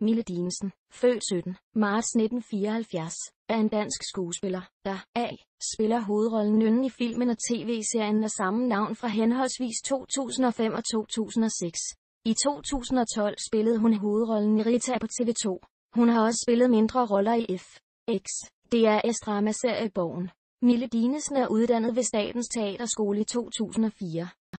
Mille Dinesen, født 17. marts 1974, er en dansk skuespiller, der A. spiller hovedrollen Nønnen i filmen og tv-serien af samme navn fra henholdsvis 2005 og 2006. I 2012 spillede hun hovedrollen i Rita på TV2. Hun har også spillet mindre roller i F. X. DR's dramaserie Borgen. Mille Dinesen er uddannet ved Statens Teaterskole i 2004.